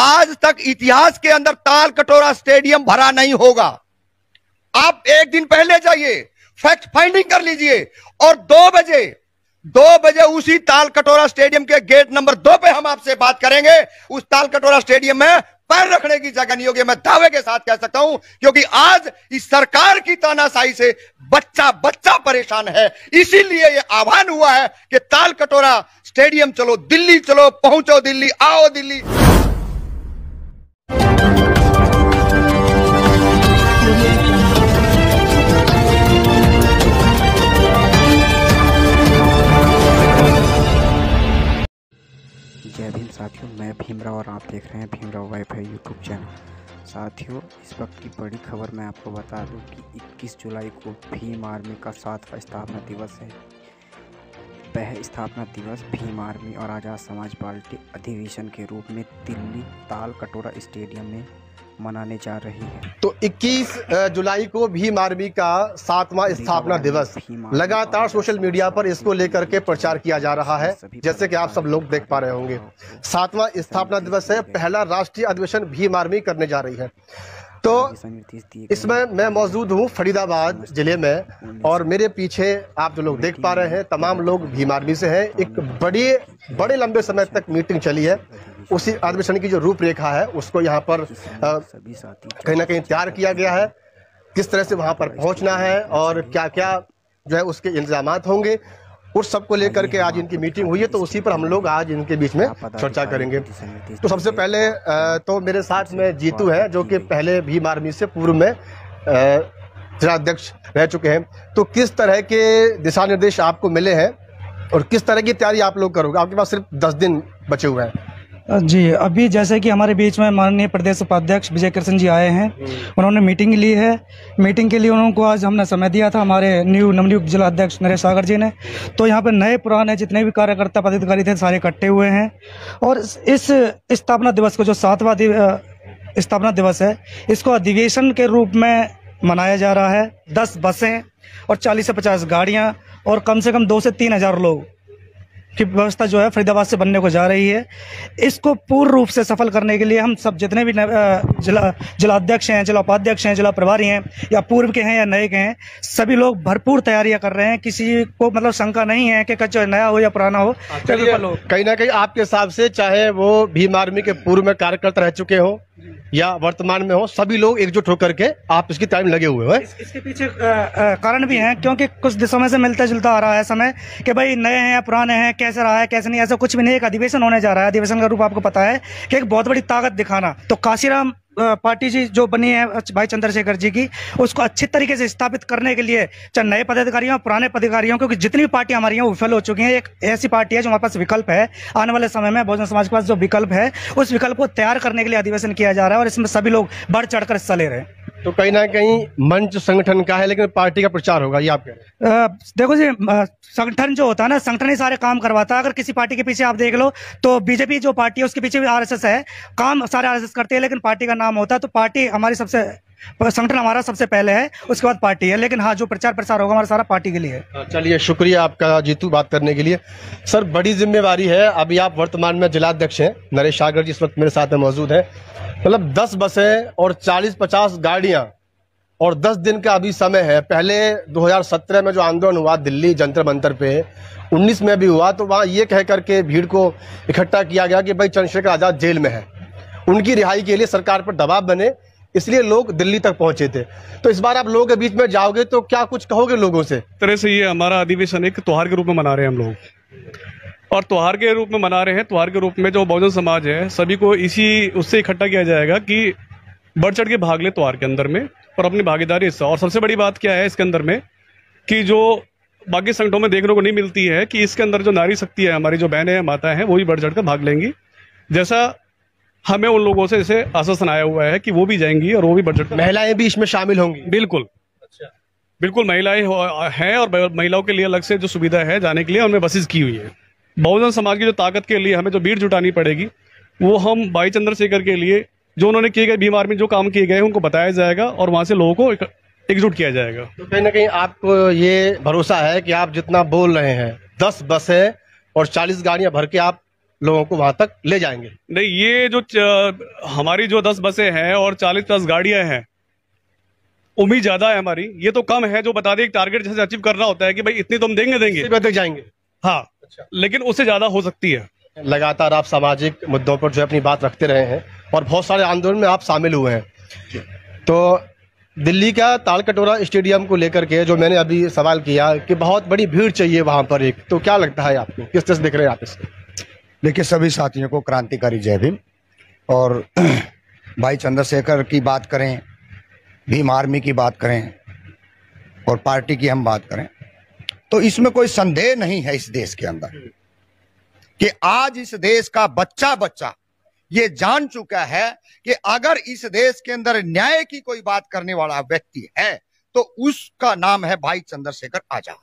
आज तक इतिहास के अंदर ताल कटोरा स्टेडियम भरा नहीं होगा आप एक दिन पहले जाइए फैक्ट फाइंडिंग कर लीजिए और दो बजे दो बजे उसी ताल कटोरा स्टेडियम के गेट नंबर दो पे हम आपसे बात करेंगे उस ताल कटोरा स्टेडियम में पैर रखने की जगह नहीं होगी मैं दावे के साथ कह सकता हूं क्योंकि आज इस सरकार की तानाशाही से बच्चा बच्चा परेशान है इसीलिए यह आह्वान हुआ है कि ताल कटोरा स्टेडियम चलो दिल्ली चलो पहुंचो दिल्ली आओ दिल्ली साथियों मैं भीमराव और आप देख रहे हैं भीमराव वाईफाई यूट्यूब चैनल साथियों इस वक्त की बड़ी खबर मैं आपको बता दूं कि 21 जुलाई को भीम आर्मी का सातवा स्थापना दिवस है वह स्थापना दिवस भीम आर्मी और आज़ाद समाज पार्टी अधिवेशन के रूप में दिल्ली ताल कटोरा स्टेडियम में मनाने जा रही है तो 21 जुलाई को भीम आर्मी का सातवां स्थापना दिवस लगातार सोशल मीडिया पर इसको लेकर के प्रचार किया जा रहा है जैसे कि आप सब लोग देख पा रहे होंगे सातवां स्थापना दिवस है पहला राष्ट्रीय अधिवेशन भीम आर्मी करने जा रही है तो इसमें मैं मौजूद हूँ फरीदाबाद जिले में और मेरे पीछे आप जो लोग देख पा रहे हैं तमाम लोग भीम आर्मी से हैं एक बड़ी बड़े लंबे समय तक मीटिंग चली है उसी अधिवेशन की जो रूपरेखा है उसको यहाँ पर कहीं ना कहीं तैयार किया गया है किस तरह से वहाँ पर पहुँचना है और क्या क्या जो है उसके इल्ज़ाम होंगे उस सबको लेकर के आज इनकी मीटिंग हुई है तो उसी पर हम लोग आज इनके बीच में चर्चा करेंगे तो सबसे पहले तो मेरे साथ में जीतू है जो कि पहले भीम आर्मी से पूर्व में जिलाध्यक्ष रह चुके हैं तो किस तरह के दिशा निर्देश आपको मिले हैं और किस तरह की तैयारी आप लोग करोगे आपके पास सिर्फ दस दिन बचे हुए हैं जी अभी जैसे कि हमारे बीच में माननीय प्रदेश उपाध्यक्ष विजय कृष्ण जी आए हैं हम्म। उन्होंने मीटिंग ली है मीटिंग के लिए उनको आज हमने समय दिया था हमारे न्यू नवनियुक्त जिला अध्यक्ष नरेश सागर जी ने तो यहाँ पर नए पुराने जितने भी कार्यकर्ता पदाधिकारी थे सारे इकट्ठे हुए हैं और इस स्थापना दिवस को जो सातवा स्थापना दिवस है इसको अधिवेशन के रूप में मनाया जा रहा है दस बसें और चालीस से पचास गाड़ियाँ और कम से कम दो से तीन हज़ार लोग की व्यवस्था जो है फरीदाबाद से बनने को जा रही है इसको पूर्ण रूप से सफल करने के लिए हम सब जितने भी जिला जिलाध्यक्ष हैं जिला उपाध्यक्ष हैं जिला प्रभारी हैं या पूर्व के हैं या नए के हैं सभी लोग भरपूर तैयारियां कर रहे हैं किसी को मतलब शंका नहीं है कि चाहे नया हो या पुराना हो अच्छा, कहीं ना कहीं आपके हिसाब से चाहे वो भीम आर्मी के पूर्व में कार्यकर्ता रह चुके हों या वर्तमान में हो सभी लोग एकजुट होकर के आप इसकी टाइम लगे हुए हैं इस, इसके पीछे कारण भी हैं क्योंकि कुछ दिशा में से मिलता जुलता आ रहा है समय कि भाई नए हैं या पुराने हैं कैसे रहा है कैसे नहीं ऐसा कुछ भी नहीं एक अधिवेशन होने जा रहा है अधिवेशन का रूप आपको पता है कि एक बहुत बड़ी ताकत दिखाना तो काशीराम पार्टी जी जो बनी है भाई चंद्रशेखर जी की उसको अच्छे तरीके से स्थापित करने के लिए चाहे नए पदाधिकारियों और पुराने पदाधिकारियों क्योंकि जितनी भी पार्टियां हमारी हैं वो विफल हो चुकी हैं एक ऐसी पार्टी है जो हमारे पास विकल्प है आने वाले समय में बहुजन समाज के पास जो विकल्प है उस विकल्प को तैयार करने के लिए अधिवेशन किया जा रहा है और इसमें सभी लोग बढ़ चढ़कर हिस्सा ले रहे हैं तो कहीं ना कहीं मंच संगठन का है लेकिन पार्टी का प्रचार होगा ये आप देखो जी संगठन जो होता है ना संगठन ही सारे काम करवाता है अगर किसी पार्टी के पीछे आप देख लो तो बीजेपी जो पार्टी है उसके पीछे भी आरएसएस है काम सारे आरएसएस करते हैं लेकिन पार्टी का नाम होता है तो पार्टी हमारी सबसे संगठन हमारा सबसे पहले है उसके बाद पार्टी है लेकिन हाँ जो प्रचार प्रसार होगा हमारा सारा पार्टी के लिए हाँ, चलिए शुक्रिया आपका जीतू बात करने के लिए सर बड़ी जिम्मेवारी है अभी आप वर्तमान में जिलाध्यक्ष हैं नरेश सागर जी इस वक्त मेरे साथ में मौजूद है मतलब दस बसें और चालीस पचास गाड़ियां और दस दिन का अभी समय है पहले 2017 में जो आंदोलन हुआ दिल्ली जंतर मंतर पे 19 में भी हुआ तो वहाँ ये कह करके भीड़ को इकट्ठा किया गया कि भाई चंद्रशेखर आज़ाद जेल में है उनकी रिहाई के लिए सरकार पर दबाव बने इसलिए लोग दिल्ली तक पहुंचे थे तो इस बार आप लोगों के बीच में जाओगे तो क्या कुछ कहोगे लोगों से तरह से ये हमारा अधिवेशन एक त्योहार के रूप में मना रहे हैं हम लोग और त्यौहार के रूप में मना रहे हैं त्यौहार के रूप में जो बहुजन समाज है सभी को इसी उससे इकट्ठा किया जाएगा कि बढ़ चढ़ के भाग ले त्यौहार के अंदर में और अपनी भागीदारी हिस्सा और सबसे बड़ी बात क्या है इसके अंदर में कि जो बाकी संगठनों में देखने को नहीं मिलती है कि इसके अंदर जो नारी शक्ति है हमारी जो बहनें हैं माता हैं वो भी बढ़ चढ़ कर भाग लेंगी जैसा हमें उन लोगों से इसे आश्वासन आया हुआ है कि वो भी जाएंगी और वो भी बढ़ महिलाएं भी इसमें शामिल होंगी बिल्कुल अच्छा बिल्कुल महिलाएं हैं और महिलाओं के लिए अलग से जो सुविधा है जाने के लिए उनमें बसेज की हुई है बहुजन समाज की जो ताकत के लिए हमें जो भीड़ जुटानी पड़ेगी वो हम भाई चंद्रशेखर के लिए जो उन्होंने किए गए भीम में जो काम किए गए उनको बताया जाएगा और वहाँ से लोगों को एकजुट किया जाएगा तो कहीं ना कहीं आपको ये भरोसा है कि आप जितना बोल रहे हैं दस बसें और चालीस गाड़ियां भर के आप लोगों को वहां तक ले जाएंगे नहीं ये जो हमारी जो दस बसें हैं और चालीस प्लस गाड़ियां हैं उम्मीद ज्यादा है हमारी ये तो कम है जो बता दें एक टारगेट जैसे अचीव करना होता है कि भाई इतनी तो हम देंगे देंगे तो जाएंगे हाँ अच्छा। लेकिन उससे ज्यादा हो सकती है लगातार आप सामाजिक मुद्दों पर जो है अपनी बात रखते रहे हैं और बहुत सारे आंदोलन में आप शामिल हुए हैं तो दिल्ली का तालकटोरा स्टेडियम को लेकर के जो मैंने अभी सवाल किया कि बहुत बड़ी भीड़ चाहिए वहाँ पर एक तो क्या लगता है आपको किस तरह से देख रहे हैं आप इसको देखिए सभी साथियों को क्रांतिकारी जय भीम और भाई चंद्रशेखर की बात करें भीम आर्मी की बात करें और पार्टी की हम बात करें तो इसमें कोई संदेह नहीं है इस देश के अंदर कि आज इस देश का बच्चा बच्चा ये जान चुका है कि अगर इस देश के अंदर न्याय की कोई बात करने वाला व्यक्ति है तो उसका नाम है भाई चंद्रशेखर आजाद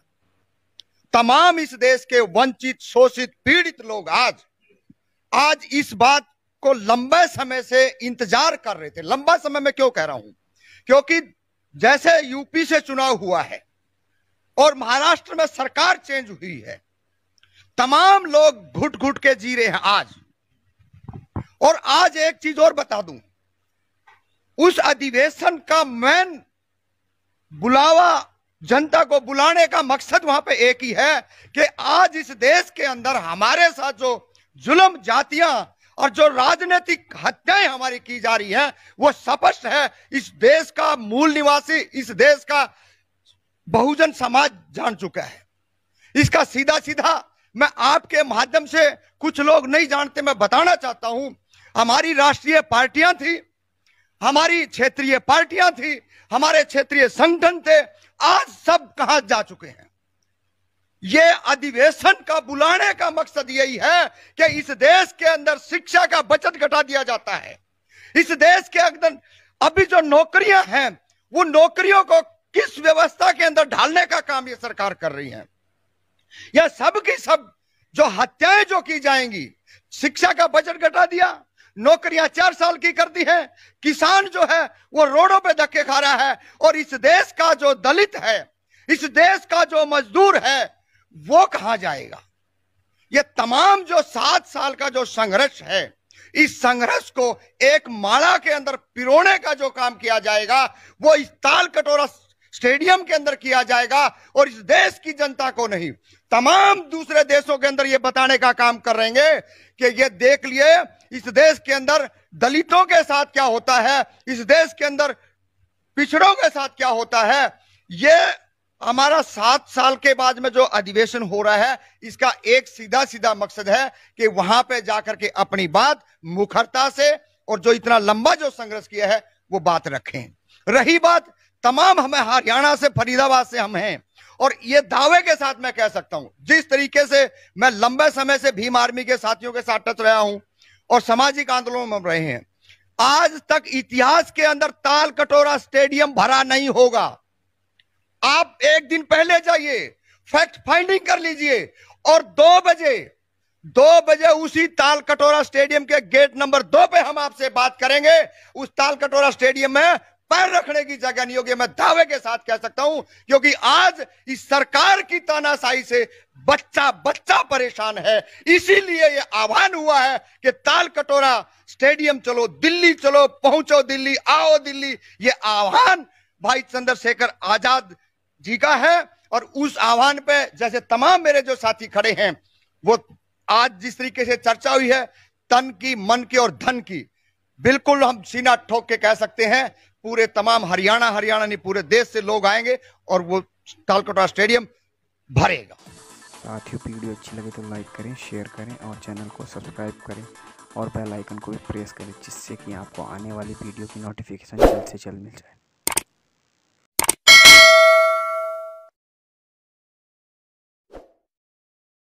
तमाम इस देश के वंचित शोषित पीड़ित लोग आज आज इस बात को लंबे समय से इंतजार कर रहे थे लंबा समय में क्यों कह रहा हूं क्योंकि जैसे यूपी से चुनाव हुआ है और महाराष्ट्र में सरकार चेंज हुई है तमाम लोग घुट घुट के जी रहे हैं आज और आज एक चीज और बता दूं उस अधिवेशन का मेन बुलावा जनता को बुलाने का मकसद वहां पे एक ही है कि आज इस देश के अंदर हमारे साथ जो जुलम जातियां और जो राजनीतिक हत्याएं हमारी की जा रही हैं वो स्पष्ट है इस देश का मूल निवासी इस देश का बहुजन समाज जान चुका है इसका सीधा सीधा मैं आपके माध्यम से कुछ लोग नहीं जानते मैं बताना चाहता हूं हमारी राष्ट्रीय पार्टियां थी हमारी क्षेत्रीय पार्टियां थी हमारे क्षेत्रीय संगठन थे आज सब कहा जा चुके हैं ये अधिवेशन का बुलाने का मकसद यही है कि इस देश के अंदर शिक्षा का बचत घटा दिया जाता है इस देश के अंदर अभी जो नौकरियां हैं वो नौकरियों को किस व्यवस्था के अंदर ढालने का काम ये सरकार कर रही है यह सब की सब जो हत्याएं जो की जाएंगी शिक्षा का बजट घटा दिया नौकरियां चार साल की कर दी है किसान जो है वो रोडों पे धक्के खा रहा है और इस देश का जो दलित है इस देश का जो मजदूर है वो कहा जाएगा ये तमाम जो सात साल का जो संघर्ष है इस संघर्ष को एक माला के अंदर पिरोने का जो काम किया जाएगा वो इस ताल कटोरा स्टेडियम के अंदर किया जाएगा और इस देश की जनता को नहीं तमाम दूसरे देशों के अंदर ये बताने का काम कर रहे कि ये देख लिए इस देश के अंदर दलितों के साथ क्या होता है इस देश के अंदर पिछड़ों के साथ क्या होता है ये हमारा सात साल के बाद में जो अधिवेशन हो रहा है इसका एक सीधा सीधा मकसद है कि वहां पे जाकर के अपनी बात मुखरता से और जो इतना लंबा जो संघर्ष किया है वो बात रखें रही बात तमाम हमें हरियाणा से फरीदाबाद से हम हैं और ये दावे के साथ मैं कह सकता हूं जिस तरीके से मैं लंबे समय से भीम आर्मी के साथियों के साथ टच रहा हूं और सामाजिक आंदोलन में रहे हैं आज तक इतिहास के अंदर ताल कटोरा स्टेडियम भरा नहीं होगा आप एक दिन पहले जाइए फैक्ट फाइंडिंग कर लीजिए और दो बजे दो बजे उसी ताल कटोरा स्टेडियम के गेट नंबर दो पे हम आपसे बात करेंगे उस ताल कटोरा स्टेडियम में पैर रखने की जगह नहीं होगी मैं दावे के साथ कह सकता हूं क्योंकि आज इस सरकार की तानाशाही से बच्चा बच्चा परेशान है इसीलिए ये आह्वान हुआ है कि ताल कटोरा स्टेडियम चलो दिल्ली चलो पहुंचो दिल्ली आओ दिल्ली ये आह्वान भाई चंद्रशेखर आजाद जी का है और उस आह्वान पे जैसे तमाम मेरे जो साथी खड़े हैं वो आज जिस तरीके से चर्चा हुई है तन की मन की और धन की बिल्कुल हम सीना ठोक के कह सकते हैं पूरे तमाम हरियाणा हरियाणा नहीं पूरे देश से लोग आएंगे और वो तालकोटा स्टेडियम भरेगा साथियों वीडियो अच्छी लगे तो लाइक करें शेयर करें और चैनल को सब्सक्राइब करें और बेल आइकन को भी प्रेस करें जिससे कि आपको आने वाली वीडियो की नोटिफिकेशन जल्द से जल्द मिल जाए